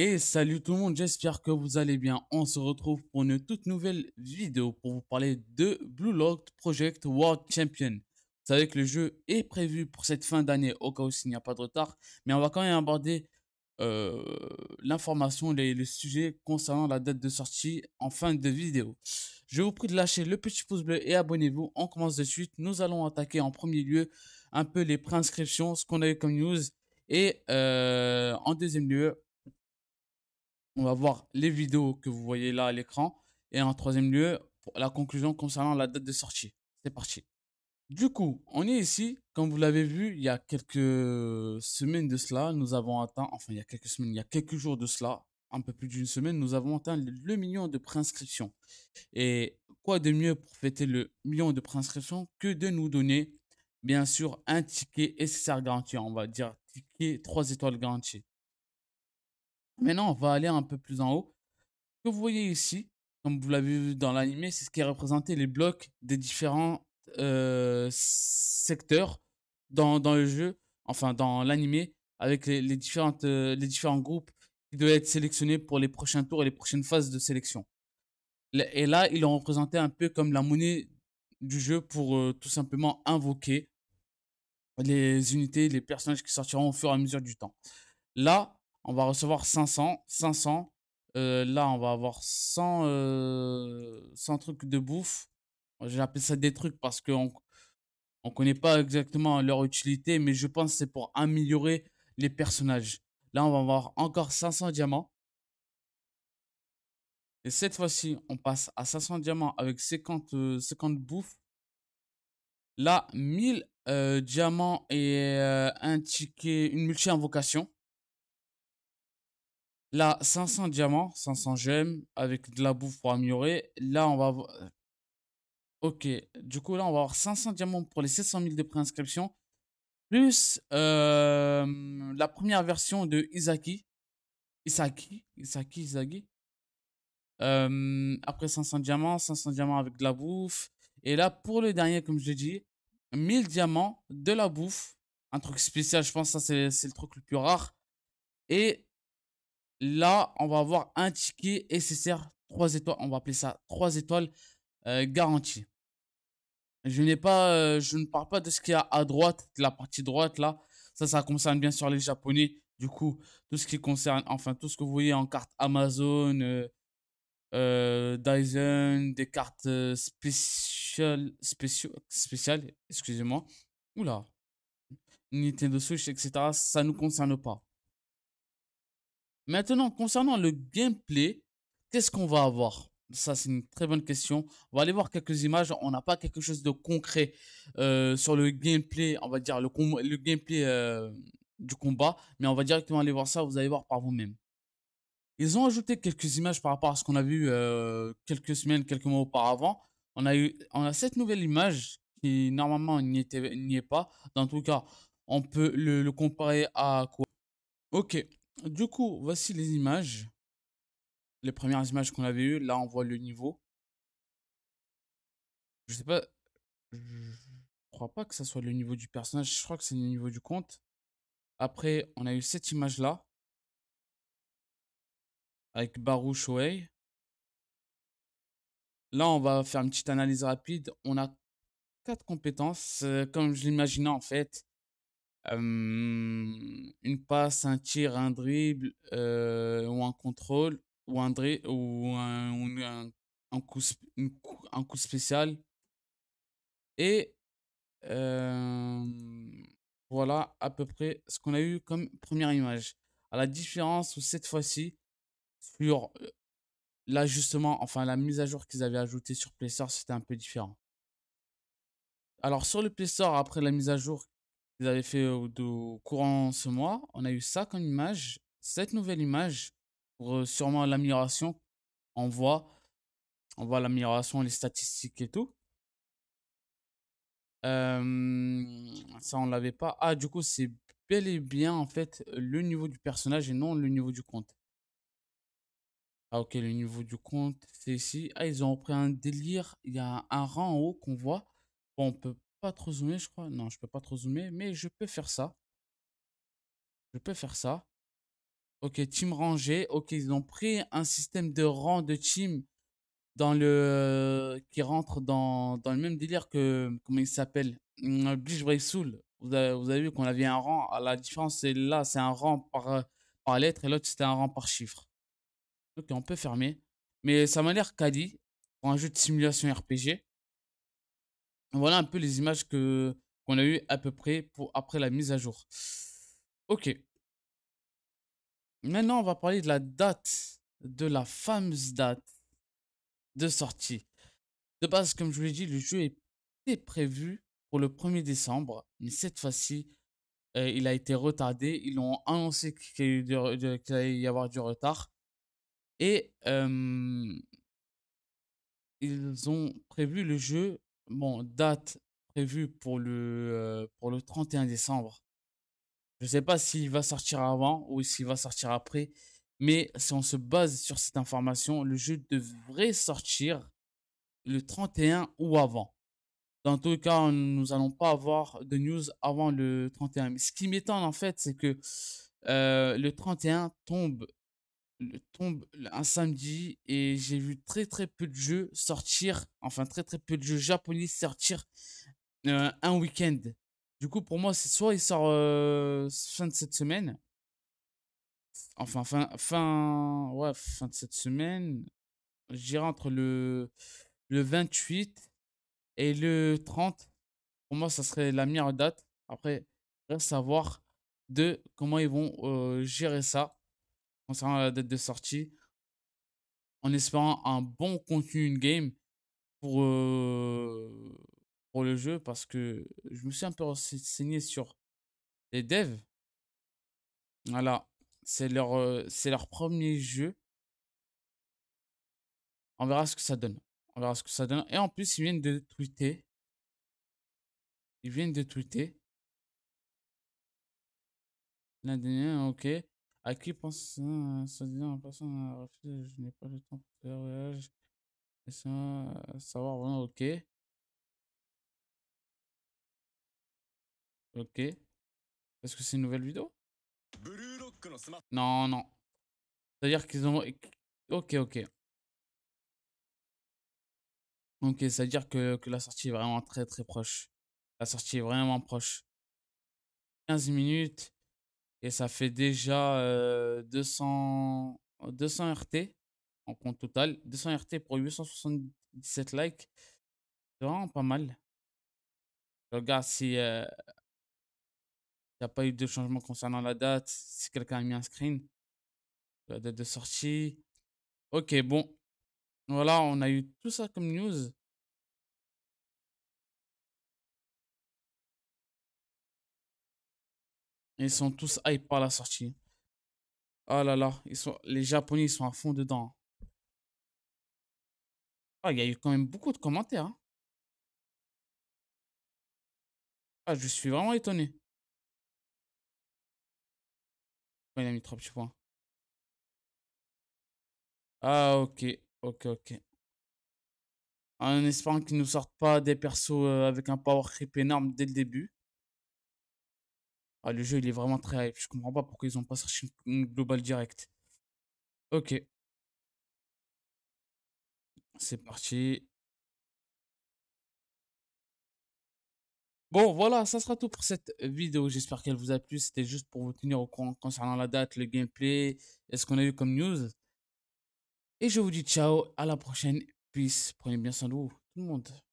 Et salut tout le monde, j'espère que vous allez bien. On se retrouve pour une toute nouvelle vidéo pour vous parler de Blue Lock Project World Champion. Vous savez que le jeu est prévu pour cette fin d'année au cas où il n'y a pas de retard, mais on va quand même aborder euh, l'information, et le sujet concernant la date de sortie en fin de vidéo. Je vous prie de lâcher le petit pouce bleu et abonnez-vous. On commence de suite. Nous allons attaquer en premier lieu un peu les préinscriptions, ce qu'on a eu comme news. Et euh, en deuxième lieu, on va voir les vidéos que vous voyez là à l'écran. Et en troisième lieu, la conclusion concernant la date de sortie. C'est parti. Du coup, on est ici. Comme vous l'avez vu, il y a quelques semaines de cela, nous avons atteint, enfin il y a quelques semaines, il y a quelques jours de cela, un peu plus d'une semaine, nous avons atteint le million de préinscriptions. Et quoi de mieux pour fêter le million de préinscriptions que de nous donner, bien sûr, un ticket SSR garanti, on va dire ticket 3 étoiles garanties. Maintenant, on va aller un peu plus en haut. Ce que vous voyez ici, comme vous l'avez vu dans l'animé, c'est ce qui est représenté les blocs des différents euh, secteurs dans, dans, le jeu, enfin dans l'animé, avec les, différentes, euh, les différents groupes qui doivent être sélectionnés pour les prochains tours et les prochaines phases de sélection. Et là, ils ont représenté un peu comme la monnaie du jeu pour euh, tout simplement invoquer les unités, les personnages qui sortiront au fur et à mesure du temps. Là, on va recevoir 500. 500. Euh, là, on va avoir 100, euh, trucs de bouffe. J'appelle ça des trucs parce qu'on on connaît pas exactement leur utilité, mais je pense que c'est pour améliorer les personnages. Là, on va avoir encore 500 diamants. Et cette fois-ci, on passe à 500 diamants avec 50, euh, bouffes. Là, 1000 diamants et un ticket, une multi-invocation. Là, 500 diamants, 500 gemmes, avec de la bouffe pour améliorer. Là, on va avoir... Ok, du coup, là, on va avoir 500 diamants pour les 700 000 de préinscription. Plus euh, la première version de Isaki. Isaki Isaki Isaki euh, Après 500 diamants, 500 diamants avec de la bouffe. Et là, pour le dernier, comme je l'ai dit, 1000 diamants, de la bouffe. Un truc spécial, je pense, ça c'est le truc le plus rare. Et Là, on va avoir un ticket SSR 3 étoiles. On va appeler ça 3 étoiles euh, garanties. Je n'ai pas, euh, je ne parle pas de ce qu'il y a à droite, la partie droite là. Ça, ça concerne bien sûr les Japonais. Du coup, tout ce qui concerne, enfin, tout ce que vous voyez en carte Amazon, euh, Dyson, des cartes spéciales, excusez-moi. Oula, Nintendo Switch, etc. Ça ne nous concerne pas. Maintenant, concernant le gameplay, qu'est-ce qu'on va avoir ça, c'est une très bonne question. On va aller voir quelques images. On n'a pas quelque chose de concret euh, sur le gameplay, on va dire le, gameplay euh, du combat, mais on va directement aller voir ça. Vous allez voir par vous-même. Ils ont ajouté quelques images par rapport à ce qu'on a vu euh, quelques semaines, quelques mois auparavant. On a eu, on a cette nouvelle image qui normalement n'y est pas. Dans tout cas, on peut le comparer à quoi Ok, du coup, voici les images. Les premières images qu'on avait eues. Là, on voit le niveau. Je sais pas. Je crois pas que ça soit le niveau du personnage. Je crois que c'est le niveau du compte. Après, on a eu cette image-là. Avec Baruch Shoei. Là, on va faire une petite analyse rapide. On a quatre compétences, euh, comme je l'imaginais en fait une passe, un tir, un dribble ou un contrôle ou un ou un, un, coup, un, coup, spécial. Et voilà à peu près ce qu'on a eu comme première image. À la différence où cette fois-ci, sur l'ajustement, enfin la mise à jour qu'ils avaient ajoutée sur Play Store, c'était un peu différent. Alors sur le Play Store, après la mise à jour vous fait au, courant ce mois. On a eu ça comme image, cette nouvelle image pour sûrement l'amélioration. On voit, on voit l'amélioration, les statistiques et tout. ça, on l'avait pas. Ah, du coup, c'est bel et bien en fait le niveau du personnage et non le niveau du compte. Ah, ok, le niveau du compte, c'est ici. Ah, ils ont pris un délire. Il ya un rang en haut qu'on voit. Bon, on peut pas trop zoomer, je crois. Non, je peux pas trop zoomer, mais je peux faire ça. Je peux faire ça. Ok, team rangé. Ok, ils ont pris un système de rang de team dans le qui rentre dans, dans le même délire que comment il s'appelle euh, Bleach Soul. Vous avez, vu qu'on avait un rang. à La différence c'est là, c'est un rang par, par lettre et l'autre c'était un rang par chiffre. Ok, on peut fermer. Mais ça m'a l'air quali pour un jeu de simulation RPG. Voilà un peu les images que qu'on a eu à peu près pour après la mise à jour. Ok. Maintenant, on va parler de la date, de la fameuse date de sortie. De base, comme je vous l'ai dit, le jeu était prévu pour le 1er décembre, mais cette fois-ci, euh, il a été retardé. Ils ont annoncé qu'il allait y avoir du retard. Et euh, ils ont prévu le jeu Bon, date prévue pour le, euh, pour le 31 décembre. Je ne sais pas s'il va sortir avant ou s'il va sortir après. Mais si on se base sur cette information, le jeu devrait sortir le 31 ou avant. Dans tous les cas, nous n'allons pas avoir de news avant le 31. ce qui m'étonne en fait, c'est que euh, le 31 tombe tombe un samedi et j'ai vu très très peu de jeux sortir, enfin très très peu de jeux japonais sortir euh, un week-end. Du coup, pour moi, c'est soit il sort euh, fin de cette semaine, enfin fin, fin, ouais, fin de cette semaine, je entre le, le 28 et le 30. Pour moi, ça serait la meilleure date. Après, reste à de comment ils vont euh, gérer ça concernant la date de sortie, en espérant un bon contenu in-game pour, euh, pour le jeu, parce que je me suis un peu renseigné sur les devs. Voilà, c'est leur, euh, c'est leur premier jeu. On verra ce que ça donne. On verra ce que ça donne. Et en plus, ils viennent de tweeter. Ils viennent de tweeter. L'un ok. À qui pense ça en hein? hein, personne Je n'ai pas le temps pour faire voyage. ça, savoir vraiment, hein, ok. Ok. Est-ce que c'est une nouvelle vidéo Non, non. C'est-à-dire qu'ils ont... Ok, ok. Ok, c'est-à-dire que, que, la sortie est vraiment très très proche. La sortie est vraiment proche. 15 minutes. Et ça fait déjà 200, 200 RT en compte total. 200 RT pour 877 likes. C'est vraiment pas mal. regarde si il n'y a pas eu de changement concernant la date, si quelqu'un a mis un screen, la date de sortie. Ok, bon. Voilà, on a eu tout ça comme news. Ils sont tous hype par la sortie. Ah là là, ils sont, les Japonais, sont à fond dedans. Ah, il y a eu quand même beaucoup de commentaires. Hein. Ah, je suis vraiment étonné. il a mis trois petits points. Ah, ok, ok, ok. En espérant qu'ils ne nous sortent pas des persos euh, avec un power creep énorme dès le début. Ah, le jeu, il est vraiment très hype. Je comprends pas pourquoi ils ont pas cherché une global direct. Ok. C'est parti. Bon, voilà, ça sera tout pour cette vidéo. J'espère qu'elle vous a plu. C'était juste pour vous tenir au courant concernant la date, le gameplay et ce qu'on a eu comme news. Et je vous dis ciao, à la prochaine. Peace. Prenez bien soin de vous, tout le monde.